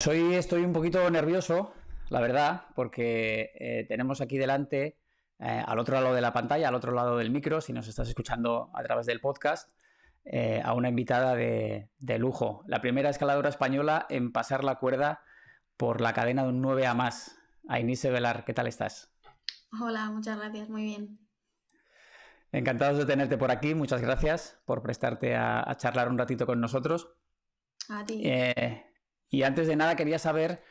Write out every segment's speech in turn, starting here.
Soy estoy un poquito nervioso, la verdad, porque eh, tenemos aquí delante, eh, al otro lado de la pantalla, al otro lado del micro, si nos estás escuchando a través del podcast, eh, a una invitada de, lujo, la primera escaladora española en pasar la cuerda por la cadena de un 9 a más. Ainise Velar, ¿qué tal estás? Hola, muchas gracias, muy bien. Encantados de tenerte por aquí, muchas gracias por prestarte a, charlar un ratito con nosotros. A ti. Y antes de nada quería saber,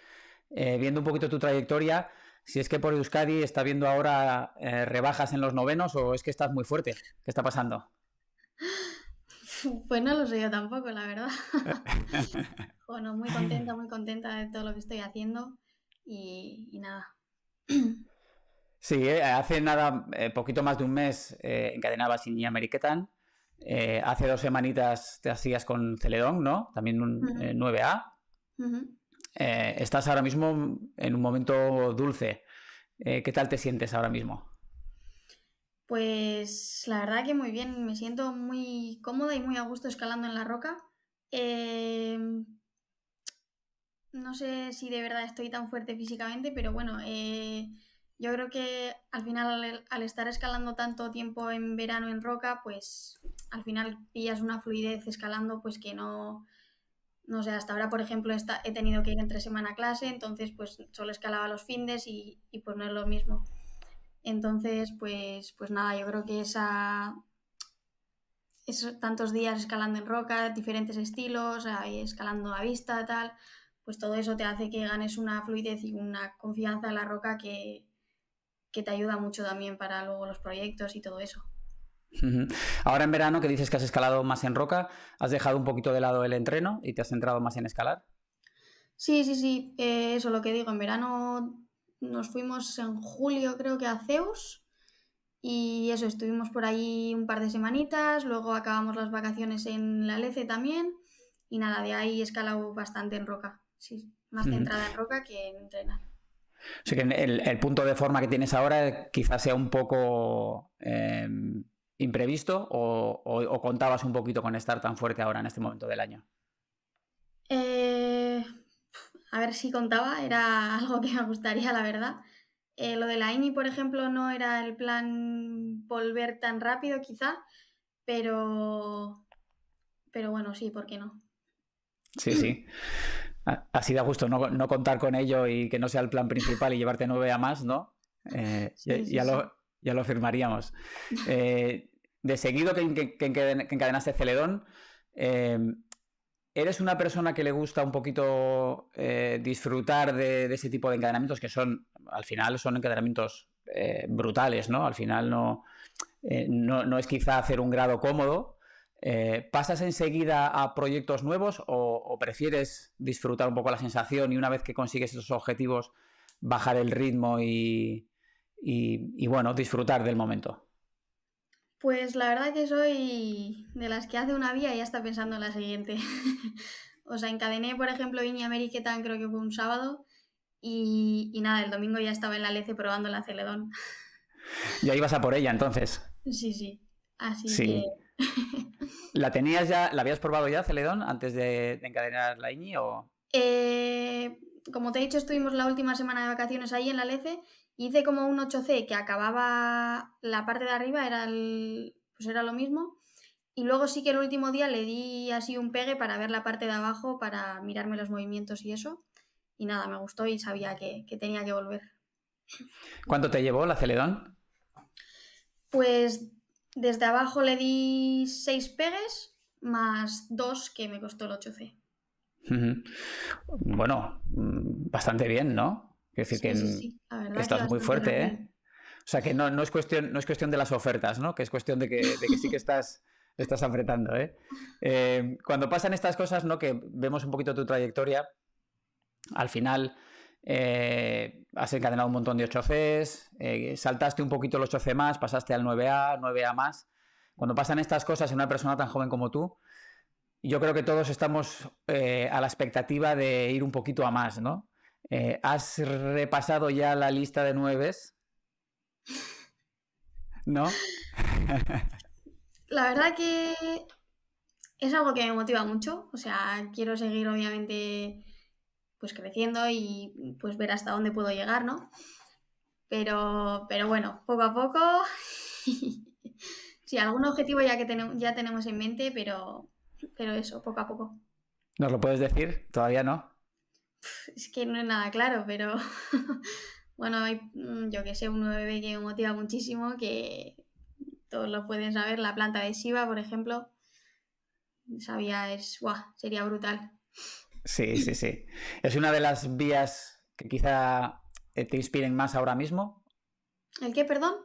eh, viendo un poquito tu trayectoria, si es que por Euskadi está viendo ahora eh, rebajas en los novenos o es que estás muy fuerte. ¿Qué está pasando? Pues no lo sé yo tampoco, la verdad. bueno, muy contenta, muy contenta de todo lo que estoy haciendo y, nada. Sí, eh, hace nada, poquito más de un mes, eh, encadenabas Y Ameriquetan. hace dos semanitas te hacías con Celedón, ¿no? También un 9A. Eh, estás ahora mismo en un momento dulce. Eh, ¿Qué tal te sientes ahora mismo? Pues la verdad que muy bien, me siento muy cómoda y muy a gusto escalando en la roca. Em, no sé si de verdad estoy tan fuerte físicamente, pero bueno, eh, yo creo que al final al, al, estar escalando tanto tiempo en verano en roca, pues al final pillas una fluidez escalando pues que no, no sé, hasta ahora, por ejemplo, esta, he tenido que ir entre semana a clase, entonces pues solo escalaba los fines y, y pues no es lo mismo. Entonces, pues, pues nada, yo creo que esa, esos tantos días escalando en roca, diferentes estilos, escalando a vista, tal, pues todo eso te hace que ganes una fluidez y una confianza en la roca que te ayuda mucho también para luego los proyectos y todo eso. Ahora en verano, que dices que has escalado más en roca, ¿has dejado un poquito de lado el entreno y te has centrado más en escalar? Sí, sí, sí, eh, eso lo que digo. En verano nos fuimos en julio, creo que a Zeus, y eso, estuvimos por ahí un par de semanitas, luego acabamos las vacaciones en la Lece también, y nada, de ahí he escalado bastante en roca, sí, más centrada en roca que en entrenar. O que el, punto de forma que tienes ahora quizás sea un poco... Em, imprevisto o, contabas un poquito con estar tan fuerte ahora en este momento del año? Eh, a ver si contaba, era algo que me gustaría, la verdad. Eh, lo de la INI, por ejemplo, no era el plan volver tan rápido, quizá, pero, pero bueno, sí, ¿por qué no? Sí, sí. Así da gusto no, contar con ello y que no sea el plan principal y llevarte nueve a más, ¿no? Eh, ya lo afirmaríamos eh, de seguido que, encadenaste Celedón, eh, ¿eres una persona que le gusta un poquito eh, disfrutar de, ese tipo de encadenamientos que son, al final, son encadenamientos brutales, ¿no? Al final no, no, es quizá hacer un grado cómodo. ¿Pasas enseguida a proyectos nuevos o prefieres disfrutar un poco la sensación y una vez que consigues esos objetivos, bajar el ritmo y, y, bueno, disfrutar del momento. Pues la verdad que soy de las que hace una vía y ya está pensando en la siguiente. o sea, encadené, por ejemplo, Viña Ameriquetan, creo que fue un sábado, y, nada, el domingo ya estaba en la Lece probando la Celedón. ya ibas a por ella entonces. Sí, sí. Así que. ¿La tenías ya, la habías probado ya, Celedón, antes de, encadenar la Iñi o...? Eh, como te he dicho, estuvimos la última semana de vacaciones ahí en la Lece Hice como un 8C que acababa la parte de arriba, era pues era lo mismo. Y luego sí que el último día le di así un pegue para ver la parte de abajo, para mirarme los movimientos y eso. Y nada, me gustó y sabía que, que tenía que volver. ¿Cuánto te llevó la Celedón? Pues desde abajo le di seis pegues más dos que me costó el 8C. Bueno, mm, bastante bien, ¿no? Quiero decir, que estás muy fuerte, ¿eh? O sea, que no, es cuestión, no es cuestión de las ofertas, ¿no? Que es cuestión de que, sí que estás, estás apretando, ¿eh? ¿eh? Cuando pasan estas cosas, ¿no? Que vemos un poquito tu trayectoria, al final eh, has encadenado un montón de 8Cs, eh, saltaste un poquito los 8C más, pasaste al 9A, 9A más. Cuando pasan estas cosas en una persona tan joven como tú, yo creo que todos estamos a la expectativa de ir un poquito a más, ¿no? Eh, ¿Has repasado ya la lista de nueves? ¿No? La verdad que es algo que me motiva mucho. O sea, quiero seguir obviamente pues creciendo y pues ver hasta dónde puedo llegar, ¿no? Pero, pero bueno, poco a poco. sí, algún objetivo ya que ya tenemos en mente, pero, pero eso, poco a poco. ¿Nos lo puedes decir? Todavía no. es que no es nada claro, pero bueno, hay, mm, yo que sé, un bebé que me motiva muchísimo, que todos lo pueden saber, la planta adhesiva, por ejemplo, sabía, es, sería brutal. Sí, sí, sí. ¿Es una de las vías que quizá eh, te inspiren más ahora mismo? ¿El qué, perdón?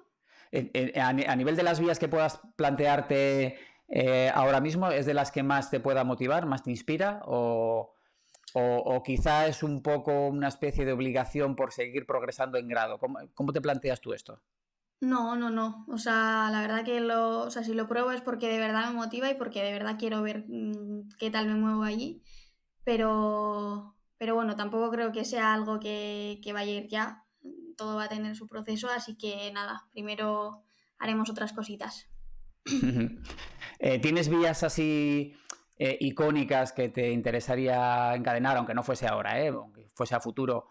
A nivel de las vías que puedas plantearte eh, ahora mismo, ¿es de las que más te pueda motivar, más te inspira? ¿O, o, quizás quizá es un poco una especie de obligación por seguir progresando en grado. ¿Cómo, te planteas tú esto? No, no, no. O sea, la verdad que lo, o sea, si lo pruebo es porque de verdad me motiva y porque de verdad quiero ver mm, qué tal me muevo allí. Pero, pero bueno, tampoco creo que sea algo que, que vaya a ir ya. Todo va a tener su proceso, así que nada, primero haremos otras cositas. Eh, ¿Tienes vías así eh, icónicas que te interesaría encadenar, aunque no fuese ahora, ¿eh? aunque fuese a futuro,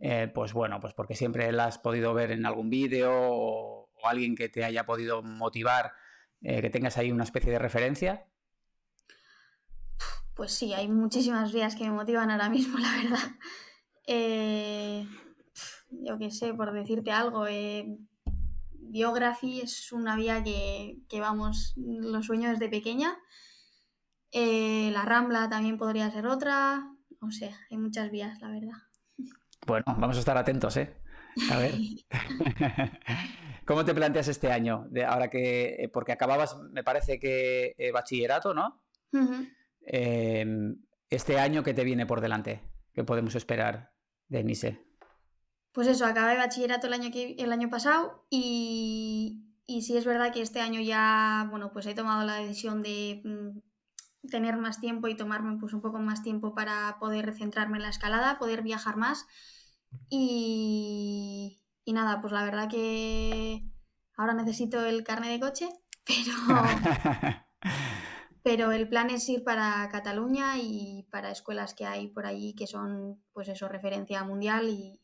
eh, pues bueno, pues porque siempre la has podido ver en algún vídeo o, alguien que te haya podido motivar, que tengas ahí una especie de referencia? Pues sí, hay muchísimas vías que me motivan ahora mismo, la verdad. yo qué sé, por decirte algo, Biografía es una vía que, que vamos, lo sueño desde pequeña eh, la Rambla también podría ser otra. No sé, sea, hay muchas vías, la verdad. Bueno, vamos a estar atentos, ¿eh? A ver. ¿Cómo te planteas este año? De ahora que, eh, porque acababas, me parece que eh, bachillerato, ¿no? Em, este año que te viene por delante, ¿qué podemos esperar de NISE? Pues eso, acabé bachillerato el año, el año pasado y, y sí es verdad que este año ya, bueno, pues he tomado la decisión de mm, tener más tiempo y tomarme pues un poco más tiempo para poder centrarme en la escalada, poder viajar más y, y nada, pues la verdad que ahora necesito el carne de coche, pero pero el plan es ir para Cataluña y para escuelas que hay por allí que son pues eso referencia mundial y,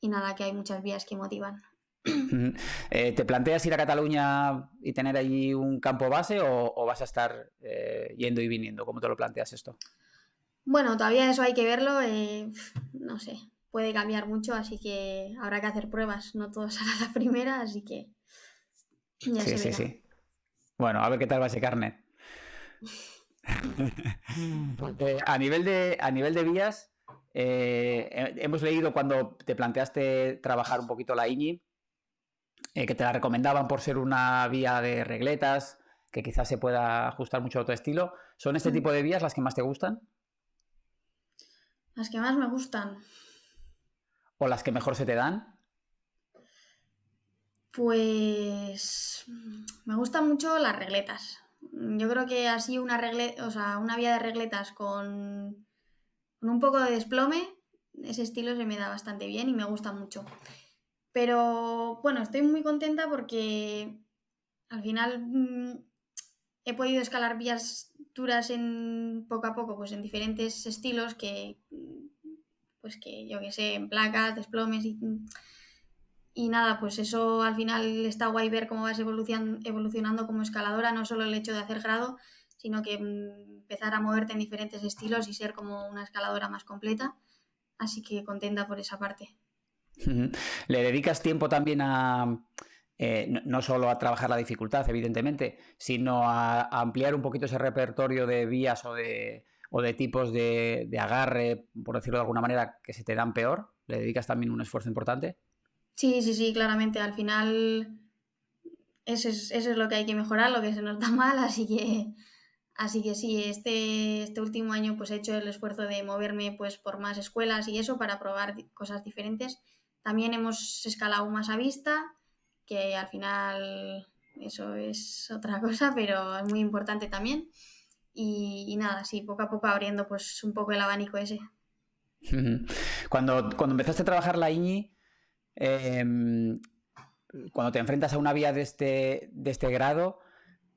y nada, que hay muchas vías que motivan. Eh, ¿Te planteas ir a Cataluña y tener allí un campo base o, vas a estar eh, yendo y viniendo? ¿Cómo te lo planteas esto? Bueno, todavía eso hay que verlo. Eh, no sé, puede cambiar mucho, así que habrá que hacer pruebas. No todo será la primera, así que sí, Sí, sí. Bueno, a ver qué tal va ese carnet. a, nivel de, a nivel de vías, hemos leído cuando te planteaste trabajar un poquito la INI, eh, que te la recomendaban por ser una vía de regletas, que quizás se pueda ajustar mucho a otro estilo. ¿Son este mm. tipo de vías las que más te gustan? Las que más me gustan. ¿O las que mejor se te dan? Pues mm, me gustan mucho las regletas. Yo creo que así una, regle... o sea, una vía de regletas con un poco de desplome, ese estilo se me da bastante bien y me gusta mucho. Pero bueno, estoy muy contenta porque al final mm, he podido escalar vías duras en poco a poco, pues en diferentes estilos que, mm, pues que yo que sé, en placas, desplomes y, mm, y nada, pues eso al final está guay ver cómo vas evolucionando como escaladora, no solo el hecho de hacer grado, sino que empezar a moverte en diferentes estilos y ser como una escaladora más completa. Así que contenta por esa parte. Le dedicas tiempo también a, eh, no, solo a trabajar la dificultad, evidentemente, sino a, ampliar un poquito ese repertorio de vías o de, o de tipos de, agarre, por decirlo de alguna manera, que se te dan peor? ¿Le dedicas también un esfuerzo importante? Sí, sí, sí, claramente. Al final, eso es, lo que hay que mejorar, lo que se nos da mal, así que, así que sí, este, este último año pues he hecho el esfuerzo de moverme pues por más escuelas y eso para probar cosas diferentes también hemos escalado más a vista, que al final eso es otra cosa, pero es muy importante también. Y, nada, sí, poco a poco abriendo pues un poco el abanico ese. Cuando, cuando empezaste a trabajar la INI, em, cuando te enfrentas a una vía de este, de este grado,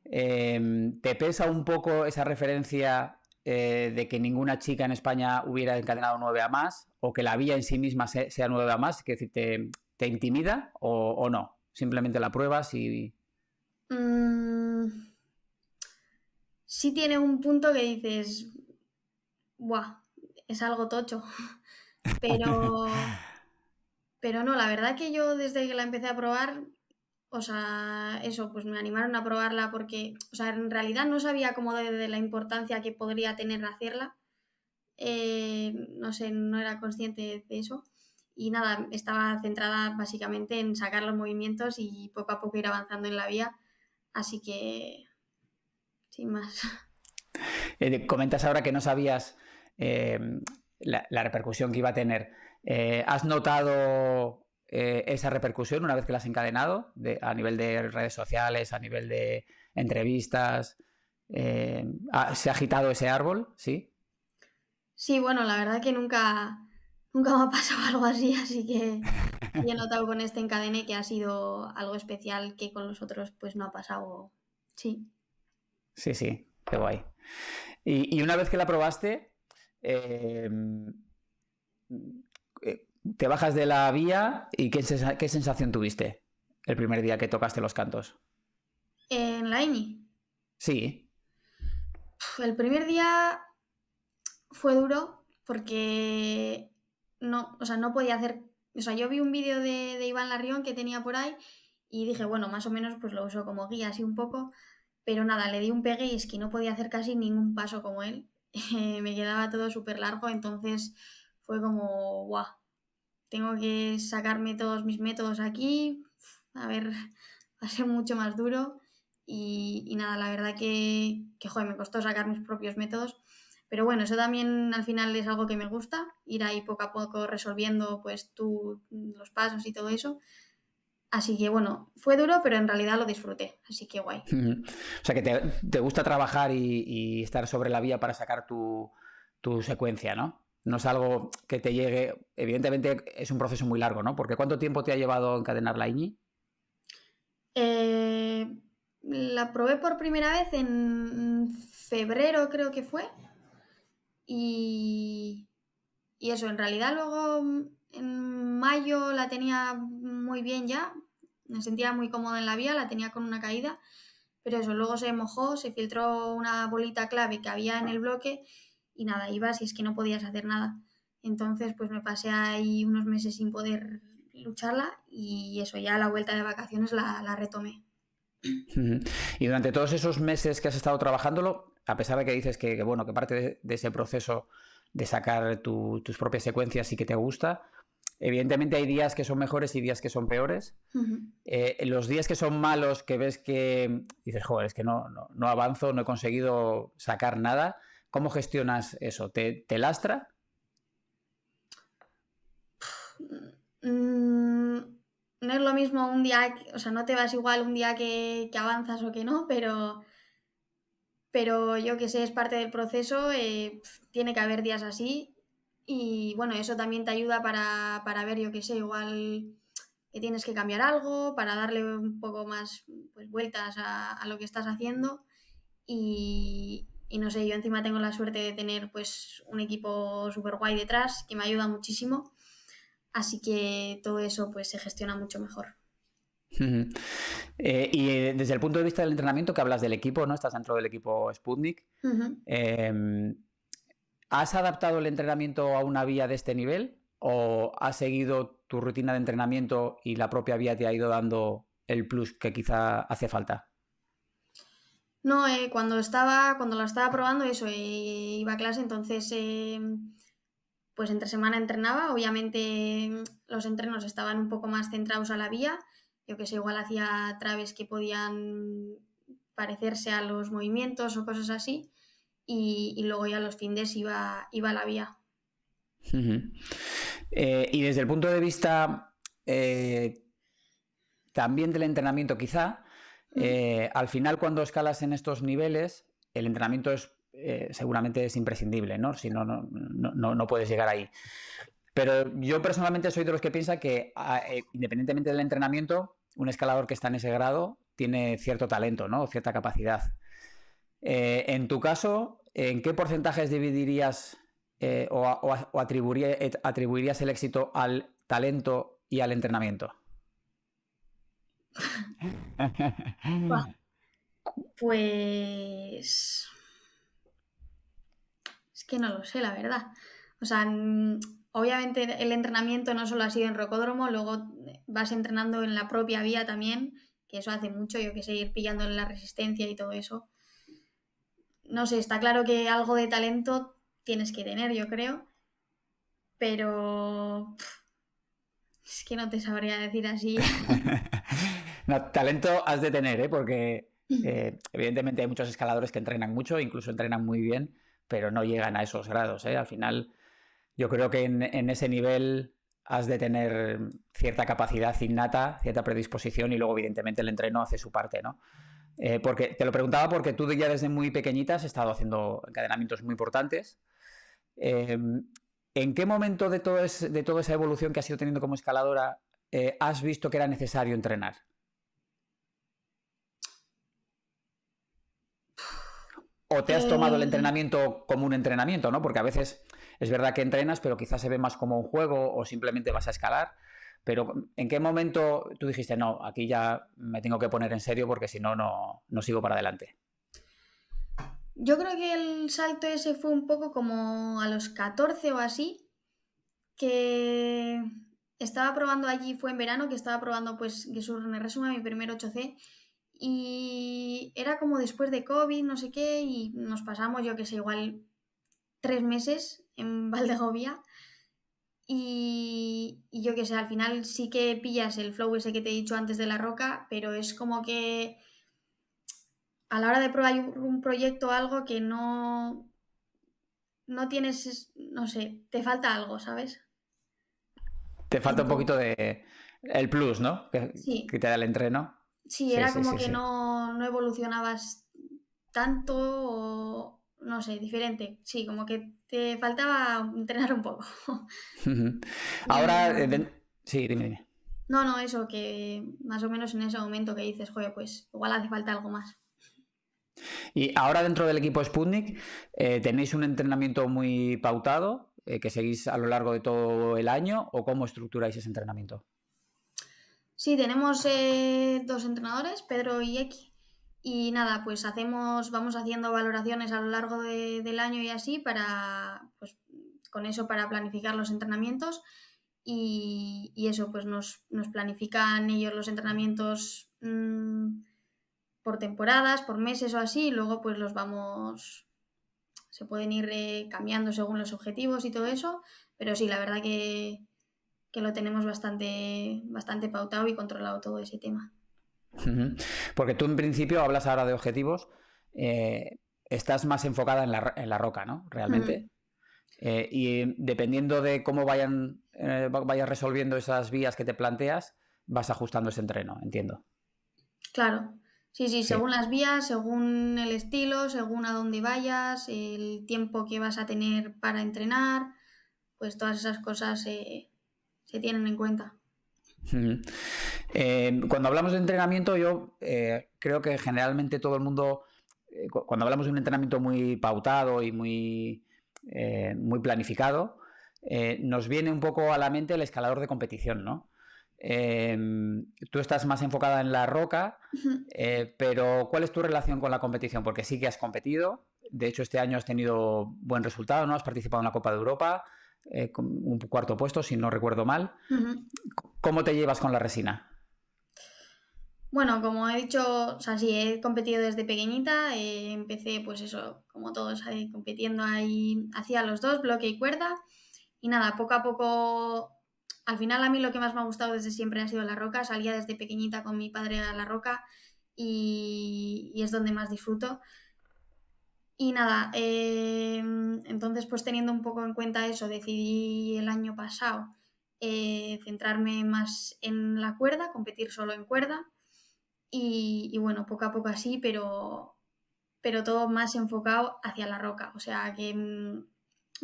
em, ¿te pesa un poco esa referencia eh, de que ninguna chica en España hubiera encadenado 9 a más o que la vía en sí misma sea, nueve 9 a más, que decir, te, te intimida o, no? Simplemente la pruebas y... Mm, sí tiene un punto que dices, ¡buah! Es algo tocho. Pero... Pero no, la verdad que yo desde que la empecé a probar o sea, eso, pues me animaron a probarla porque, o sea, en realidad no sabía cómo de, la importancia que podría tener hacerla. Eh, no sé, no era consciente de eso. Y nada, estaba centrada básicamente en sacar los movimientos y poco a poco ir avanzando en la vía. Así que, sin más. Eh, comentas ahora que no sabías eh, la, repercusión que iba a tener. ¿Has notado eh, esa repercusión una vez que la has encadenado a nivel de redes sociales, a nivel de entrevistas? Eh, ¿Se ha agitado ese árbol? ¿Sí? Sí, bueno, la verdad que nunca, nunca me ha pasado algo así, así que he notado con este encadene que ha sido algo especial que con los otros pues no ha pasado. Sí. Sí, sí, qué guay. Y, y una vez que la probaste, eh, te bajas de la vía y qué, sensación tuviste el primer día que tocaste los cantos. ¿En la INI? Sí. El primer día fue duro porque no, o sea, no podía hacer. O sea, yo vi un vídeo de, Iván Larrión que tenía por ahí y dije, bueno, más o menos pues lo uso como guía así un poco, pero nada, le di un pegue y es que no podía hacer casi ningún paso como él. Eh, me quedaba todo súper largo, entonces fue como, guau, tengo que sacarme todos mis métodos aquí, a ver, va a ser mucho más duro. Y, nada, la verdad que, joder, me costó sacar mis propios métodos. Pero bueno, eso también al final es algo que me gusta, ir ahí poco a poco resolviendo pues los pasos y todo eso. Así que bueno, fue duro, pero en realidad lo disfruté, así que guay. O sea que te, gusta trabajar y, estar sobre la vía para sacar tu secuencia, ¿no? No es algo que te llegue. Evidentemente es un proceso muy largo, ¿no? Porque ¿cuánto tiempo te ha llevado encadenar la INI? Eh, la probé por primera vez en febrero, creo que fue. Y, y eso, en realidad luego en mayo la tenía muy bien ya. Me sentía muy cómoda en la vía, la tenía con una caída. Pero eso, luego se mojó, se filtró una bolita clave que había en el bloque y nada, ibas y es que no podías hacer nada. Entonces, pues me pasé ahí unos meses sin poder lucharla y eso, ya a la vuelta de vacaciones la, retomé. Y durante todos esos meses que has estado trabajándolo, a pesar de que dices que, bueno, que parte de, ese proceso de sacar tus propias secuencias y que te gusta, evidentemente hay días que son mejores y días que son peores. Eh, los días que son malos, que ves que dices, joder, es que no, no avanzo, no he conseguido sacar nada, ¿Cómo gestionas eso? ¿Te, lastra? Mm, no es lo mismo un día, o sea, no te vas igual un día que, avanzas o que no, pero, pero yo que sé, es parte del proceso, eh, tiene que haber días así y bueno, eso también te ayuda para, ver, yo que sé, igual que tienes que cambiar algo, para darle un poco más pues, vueltas a, a, lo que estás haciendo y, y no sé, yo encima tengo la suerte de tener pues un equipo súper guay detrás que me ayuda muchísimo. Así que todo eso pues se gestiona mucho mejor. Eh, y eh, desde el punto de vista del entrenamiento, que hablas del equipo, ¿no? Estás dentro del equipo Sputnik. Em, ¿Has adaptado el entrenamiento a una vía de este nivel? ¿O has seguido tu rutina de entrenamiento y la propia vía te ha ido dando el plus que quizá hace falta? No, eh, cuando estaba, cuando la estaba probando, eso, iba a clase, entonces em, pues entre semana entrenaba, obviamente em, los entrenos estaban un poco más centrados a la vía, yo que sé, igual hacía traves que podían parecerse a los movimientos o cosas así, y, luego ya los fines iba, iba a la vía. Eh, y desde el punto de vista eh, también del entrenamiento, quizá, eh, al final, cuando escalas en estos niveles, el entrenamiento es eh, seguramente es imprescindible, ¿no? Si no, no, puedes llegar ahí. Pero yo personalmente soy de los que piensa que, ah, eh, independientemente del entrenamiento, un escalador que está en ese grado tiene cierto talento, ¿no? O cierta capacidad. en tu caso, ¿en qué porcentajes dividirías o, o atribuirías el éxito al talento y al entrenamiento? pues... Es que no lo sé, la verdad. O sea, mm, obviamente el entrenamiento no solo ha sido en rocódromo, luego vas entrenando en la propia vía también, que eso hace mucho, yo que sé, ir pillando en la resistencia y todo eso. No sé, está claro que algo de talento tienes que tener, yo creo, pero es que no te sabría decir así. No, talento has de tener, ¿eh? porque eh, evidentemente hay muchos escaladores que entrenan mucho, incluso entrenan muy bien, pero no llegan a esos grados. ¿eh? Al final, yo creo que en, ese nivel has de tener cierta capacidad innata, cierta predisposición y luego evidentemente el entreno hace su parte, ¿no? Eh, porque te lo preguntaba porque tú ya desde muy pequeñita has estado haciendo encadenamientos muy importantes. Em, ¿En qué momento de, todo de toda esa evolución que has ido teniendo como escaladora eh, has visto que era necesario entrenar? O te has tomado el mm. entrenamiento como un entrenamiento, ¿no? Porque a veces es verdad que entrenas, pero quizás se ve más como un juego o simplemente vas a escalar. Pero ¿en qué momento tú dijiste, no, aquí ya me tengo que poner en serio porque si no, no, sigo para adelante? Yo creo que el salto ese fue un poco como a los 14 o así, que estaba probando allí, fue en verano, que estaba probando pues que Gesur resumen resume mi primer 8C y era como después de COVID, no sé qué, y nos pasamos, yo que sé, igual tres meses en Valdegovia. Y, yo que sé, al final sí que pillas el flow ese que te he dicho antes de la roca, pero es como que a la hora de probar un proyecto algo que no, no tienes, no sé, te falta algo, ¿sabes? Te falta un poquito de el plus, ¿no? que te da el entreno. Sí, era como que No, no evolucionabas tanto o no sé, diferente. Sí, como que te faltaba entrenar un poco. Ahora, eh, sí, dime, dime. No, no, eso, que más o menos en ese momento que dices, joder, pues igual hace falta algo más. Y ahora dentro del equipo Sputnik eh, tenéis un entrenamiento muy pautado eh, que seguís a lo largo de todo el año o cómo estructuráis ese entrenamiento? Sí, tenemos eh, dos entrenadores, Pedro y X. Y nada, pues hacemos, vamos haciendo valoraciones a lo largo del año y así para, pues, con eso para planificar los entrenamientos. Y, eso, pues nos, planifican ellos los entrenamientos mm, por temporadas, por meses o así, y luego pues los vamos, se pueden ir eh, cambiando según los objetivos y todo eso, pero sí, la verdad que, que lo tenemos bastante, bastante pautado y controlado todo ese tema. Porque tú en principio hablas ahora de objetivos, eh, estás más enfocada en la, roca, ¿no? Realmente. Eh, y dependiendo de cómo vayan, eh, vayas resolviendo esas vías que te planteas, vas ajustando ese entreno, entiendo. Claro, sí, sí. según las vías, según el estilo, según a dónde vayas, el tiempo que vas a tener para entrenar, pues todas esas cosas tienen en cuenta. Eh, cuando hablamos de entrenamiento, yo eh, creo que generalmente todo el mundo, eh, cuando hablamos de un entrenamiento muy pautado y muy, muy planificado, nos viene un poco a la mente el escalador de competición, ¿no? tú estás más enfocada en la roca, pero ¿cuál es tu relación con la competición? Porque sí que has competido, de hecho este año has tenido buen resultado, ¿no? Has participado en la Copa de Europa, eh, un cuarto puesto, si no recuerdo mal. ¿Cómo te llevas con la resina? Bueno, como he dicho, o he competido desde pequeñita, eh, empecé pues eso, como todos, ahí, compitiendo ahí, hacía los dos, bloque y cuerda, y nada, poco a poco, al final a mí lo que más me ha gustado desde siempre ha sido la roca, salía desde pequeñita con mi padre a la roca y es donde más disfruto. Y nada, eh, entonces pues teniendo un poco en cuenta eso, decidí el año pasado eh, centrarme más en la cuerda, competir solo en cuerda. Y, bueno, poco a poco así, pero, pero todo más enfocado hacia la roca. O sea que mm,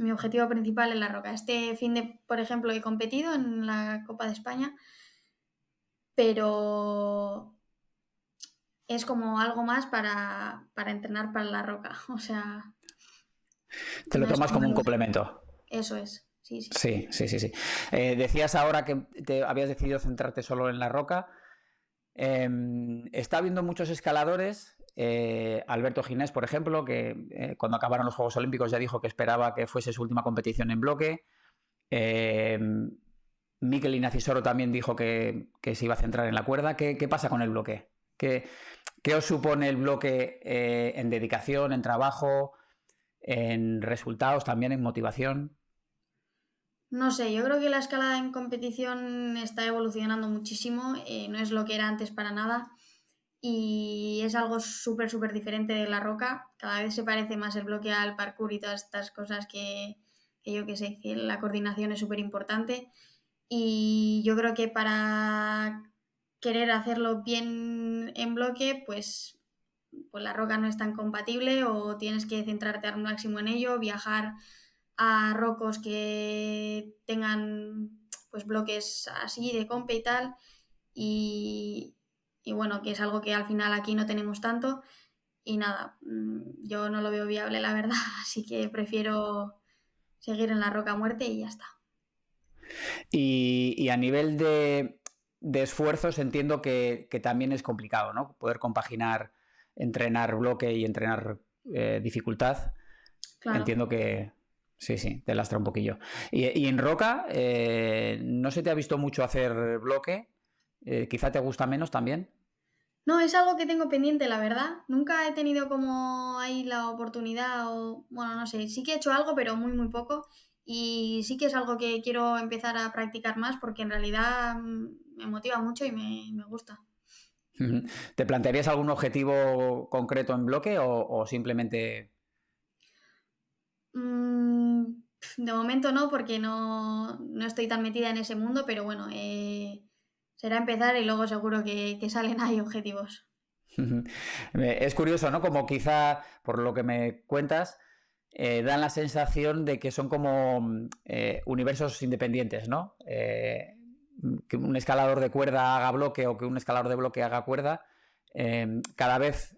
mi objetivo principal es la roca. Este fin de, por ejemplo, he competido en la Copa de España, pero es como algo más para, entrenar para la roca. O sea. Te lo tomas como, un complemento. Eso es. Sí, sí, sí. sí, sí, eh, decías ahora que te habías decidido centrarte solo en la roca. Em, está habiendo muchos escaladores. Eh, Alberto Ginés, por ejemplo, que eh, cuando acabaron los Juegos Olímpicos ya dijo que esperaba que fuese su última competición en bloque. Em, Miquel Inacisoro también dijo que, se iba a centrar en la cuerda. qué pasa con el bloque? ¿Qué, qué os supone el bloque eh, en dedicación, en trabajo, en resultados, también en motivación? No sé, yo creo que la escalada en competición está evolucionando muchísimo, eh, no es lo que era antes para nada y es algo súper, súper diferente de la roca. Cada vez se parece más el bloque al parkour y todas estas cosas que, que yo que sé, que la coordinación es súper importante y yo creo que para querer hacerlo bien en bloque, pues, pues la roca no es tan compatible o tienes que centrarte al máximo en ello, viajar a rocos que tengan pues bloques así de compe y tal. Y, bueno, que es algo que al final aquí no tenemos tanto. Y nada, mm, yo no lo veo viable, la verdad, así que prefiero seguir en la roca muerte y ya está. y a nivel de, de esfuerzos entiendo que, también es complicado, ¿no? Poder compaginar, entrenar bloque y entrenar eh, dificultad. Entiendo que sí, sí, te lastra un poquillo. Y, en roca, eh, ¿no se te ha visto mucho hacer bloque? Eh, ¿Quizá te gusta menos también? No, es algo que tengo pendiente, la verdad. Nunca he tenido como ahí la oportunidad o, bueno, no sé, sí que he hecho algo, pero muy, muy poco. Y sí que es algo que quiero empezar a practicar más porque en realidad mm, me motiva mucho y me, me gusta. ¿Te plantearías algún objetivo concreto en bloque o, simplemente... Mm, de momento no, porque no, estoy tan metida en ese mundo, pero bueno, eh, será empezar y luego seguro que, que salen ahí objetivos. es curioso, ¿no? Como quizá, por lo que me cuentas, eh, dan la sensación de que son como mm, eh, universos independientes, ¿no? Eh, que un escalador de cuerda haga bloque o que un escalador de bloque haga cuerda, cada vez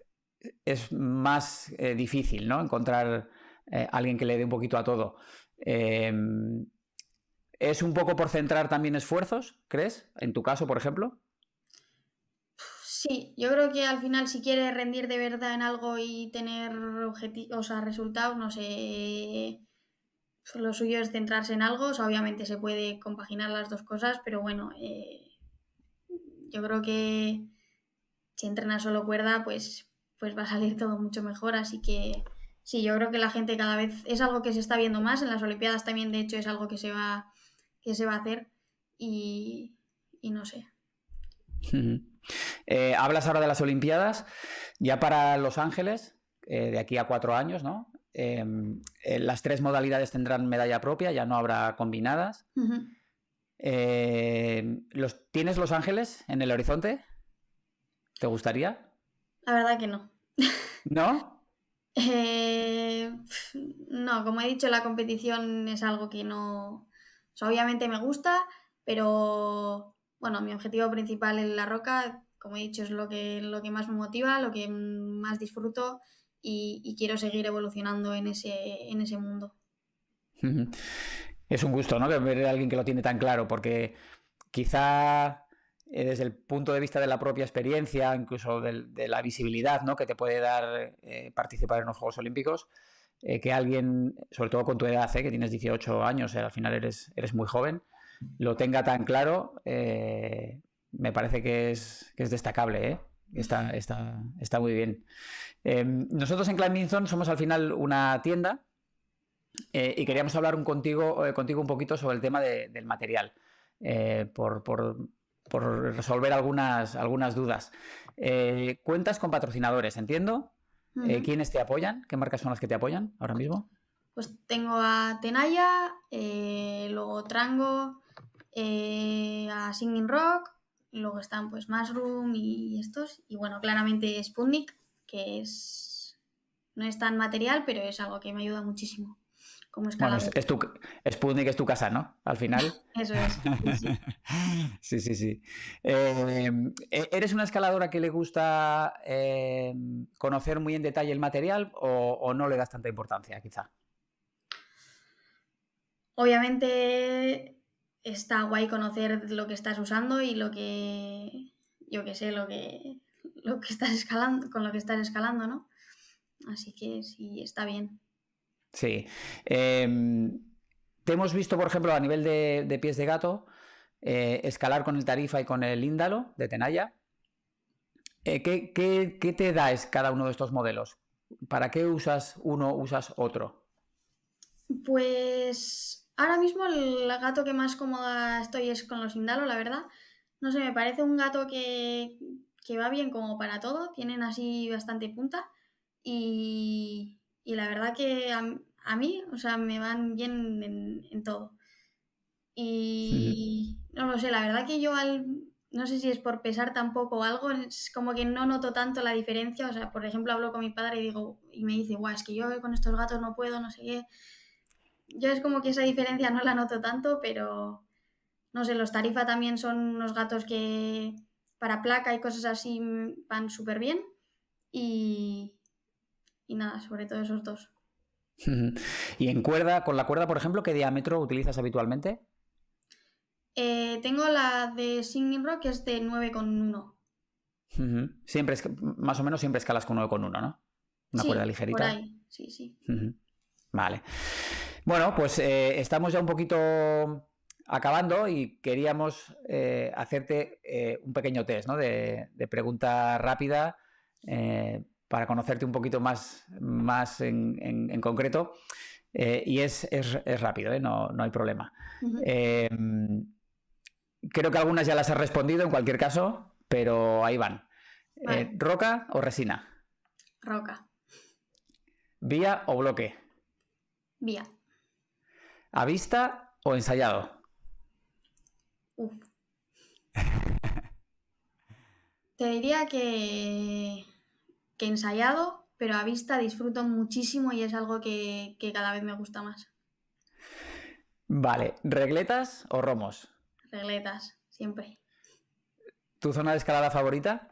es más difícil, ¿no? Encontrar alguien que le dé un poquito a todo. ¿Es un poco por centrar también esfuerzos, crees? En tu caso, por ejemplo. Sí, yo creo que al final si quiere rendir de verdad en algo y tener objetivos, o resultados, no sé, lo suyo es centrarse en algo, o obviamente se puede compaginar las dos cosas, pero bueno, eh, yo creo que si entrenas solo cuerda, pues, pues va a salir todo mucho mejor, así que sí, yo creo que la gente cada vez es algo que se está viendo más, en las Olimpiadas también de hecho es algo que se va, que se va a hacer y no sé. Eh, hablas ahora de las Olimpiadas, ya para Los Ángeles, eh, de aquí a cuatro años, ¿no? Em, eh, las tres modalidades tendrán medalla propia, ya no habrá combinadas. Em, los, ¿Tienes Los Ángeles en el horizonte? ¿Te gustaría? La verdad que no. ¿No? no, como he dicho, la competición es algo que no... obviamente me gusta, pero bueno, mi objetivo principal en la roca, como he dicho, es lo que, lo que más me motiva, lo que más disfruto y, quiero seguir evolucionando en ese, en ese mundo. Es un gusto, ¿no? Ver a alguien que lo tiene tan claro, porque quizá eh, desde el punto de vista de la propia experiencia, incluso de, la visibilidad ¿no? que te puede dar eh, participar en los Juegos Olímpicos, eh, que alguien, sobre todo con tu edad, que tienes 18 años, al final eres, eres muy joven, lo tenga tan claro, eh, me parece que es, que es destacable, ¿eh? Está, muy bien. Em, nosotros en Zone somos al final una tienda eh, y queríamos hablar contigo, contigo un poquito sobre el tema del material, por, resolver algunas, algunas dudas. cuentas con patrocinadores, entiendo. ¿Quiénes te apoyan? ¿Qué marcas son las que te apoyan ahora mismo? Pues tengo a Tenaya, luego Trango, eh, a Singing Rock, luego están pues Mushroom y estos, y bueno, claramente Sputnik, que es no es tan material, pero es algo que me ayuda muchísimo. Como escalador es Sputnik es tu casa, ¿no? Al final. Eso es. Sí, sí, sí. Eh, eh, ¿Eres una escaladora que le gusta conocer muy en detalle el material o no le das tanta importancia, quizá? Obviamente está guay conocer lo que estás usando y lo que, yo qué sé, lo que, lo que estás escalando, con lo que estás escalando, ¿no? Así que sí, está bien. Sí. Em, te hemos visto, por ejemplo, a nivel de, pies de gato, eh, escalar con el Tarifa y con el Índalo de Tenaya. Eh, ¿qué, qué, te da cada uno de estos modelos? ¿Para qué usas uno, usas otro? Pues Ahora mismo el gato que más cómoda estoy es con los Indalo, la verdad. No sé, me parece un gato que, que va bien como para todo, tienen así bastante punta y, y la verdad que a, mí, o sea, me van bien en, todo. Y no lo sé, la verdad que yo al, no sé si es por pesar tampoco o algo, es como que no noto tanto la diferencia, o sea, por ejemplo hablo con mi padre y digo, y me dice, guau, es que yo con estos gatos no puedo, no sé qué yo es como que esa diferencia no la noto tanto, pero no sé, los tarifa también son unos gatos que para placa y cosas así van súper bien. Y, nada, sobre todo esos dos. ¿Y en cuerda, con la cuerda, por ejemplo, qué diámetro utilizas habitualmente? Eh, tengo la de Singing Rock, que es de 9,1. Siempre más o menos siempre escalas con 9,1, ¿no? Una cuerda ligerita. Sí, sí. Vale. Bueno, pues eh, estamos ya un poquito acabando y queríamos eh, hacerte eh, un pequeño test ¿no? de, pregunta rápida para conocerte un poquito más, más en, concreto. y es, rápido, no, hay problema. creo que algunas ya las has respondido en cualquier caso, pero ahí van. ¿Roca o resina? Roca. ¿Vía o bloque? Vía. ¿A vista o ensayado? Te diría que, que ensayado, pero a vista disfruto muchísimo y es algo que, cada vez me gusta más. Vale, ¿regletas o romos? Regletas, siempre. ¿Tu zona de escalada favorita?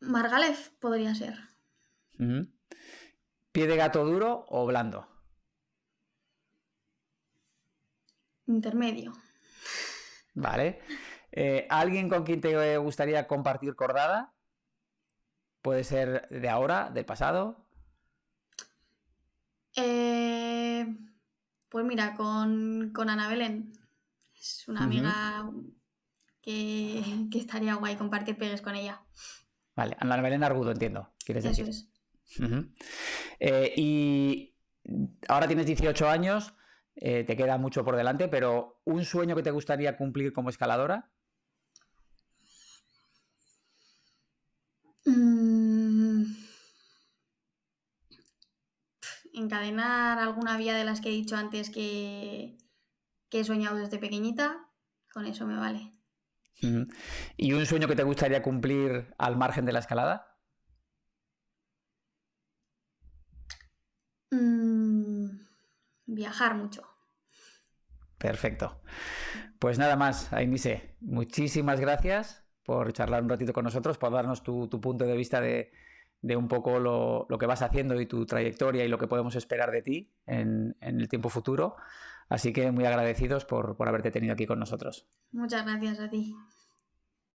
Margalef podría ser. ¿Pie de gato duro o blando? Intermedio. Vale. Eh, ¿Alguien con quien te gustaría compartir cordada? Puede ser de ahora, del pasado. Eh, pues mira, con, con, Ana Belén. Es una amiga que, estaría guay compartir pegues con ella. Vale, Ana Belén Argudo, entiendo. ¿Quieres decir? Es. Eh, y ahora tienes 18 años, eh, te queda mucho por delante, pero ¿un sueño que te gustaría cumplir como escaladora? Mm. Encadenar alguna vía de las que he dicho antes que, he soñado desde pequeñita, con eso me vale. ¿Y un sueño que te gustaría cumplir al margen de la escalada? viajar mucho. Perfecto. Pues nada más, Ainise, muchísimas gracias por charlar un ratito con nosotros, por darnos tu, punto de vista de, un poco lo, que vas haciendo y tu trayectoria y lo que podemos esperar de ti en, el tiempo futuro. Así que muy agradecidos por, por haberte tenido aquí con nosotros. Muchas gracias a ti.